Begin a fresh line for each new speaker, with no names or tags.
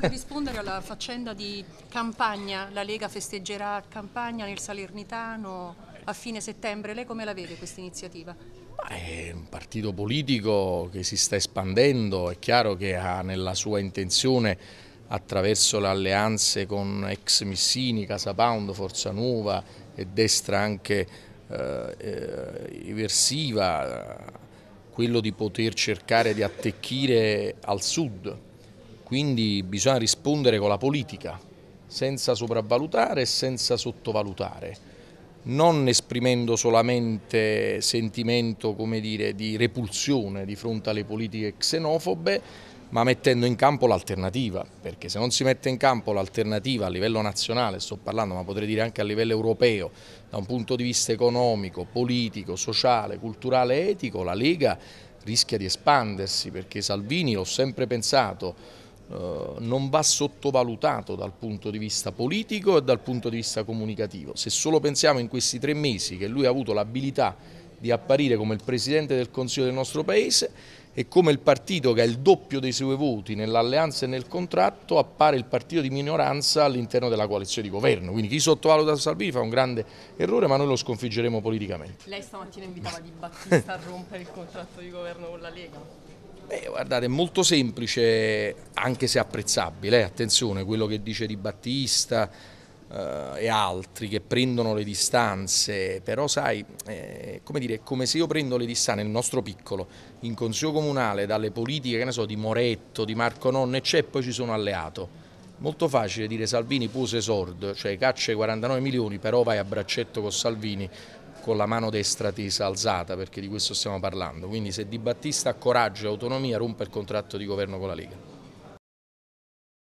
pure rispondere alla faccenda di Campagna, la Lega festeggerà Campagna nel Salernitano a fine settembre, lei come la vede questa iniziativa?
È un partito politico che si sta espandendo, è chiaro che ha nella sua intenzione attraverso le alleanze con ex Missini, Casa Pound, Forza Nuova e destra anche eh, eh, eversiva, quello di poter cercare di attecchire al sud, quindi bisogna rispondere con la politica, senza sopravvalutare e senza sottovalutare, non esprimendo solamente sentimento dire, di repulsione di fronte alle politiche xenofobe, ma mettendo in campo l'alternativa, perché se non si mette in campo l'alternativa a livello nazionale, sto parlando, ma potrei dire anche a livello europeo, da un punto di vista economico, politico, sociale, culturale, etico, la Lega rischia di espandersi, perché Salvini, l'ho sempre pensato, eh, non va sottovalutato dal punto di vista politico e dal punto di vista comunicativo. Se solo pensiamo in questi tre mesi che lui ha avuto l'abilità di apparire come il Presidente del Consiglio del nostro Paese e come il partito che ha il doppio dei suoi voti nell'alleanza e nel contratto appare il partito di minoranza all'interno della coalizione di governo. Quindi chi sottovaluta Salvini fa un grande errore ma noi lo sconfiggeremo politicamente.
Lei stamattina invitava Di Battista a rompere il contratto di governo con la Lega?
Beh, guardate, è molto semplice, anche se apprezzabile, eh, attenzione, quello che dice Di Battista eh, e altri che prendono le distanze, però sai, eh, come dire, è come se io prendo le distanze nel nostro piccolo, in consiglio comunale, dalle politiche, che ne so, di Moretto, di Marco Nonno, eccetera, poi ci sono alleato. Molto facile dire Salvini pose sordo, cioè caccia i 49 milioni, però vai a braccetto con Salvini, con la mano destra tesa alzata perché di questo stiamo parlando, quindi se Di Battista ha coraggio e autonomia rompe il contratto di governo con la Lega.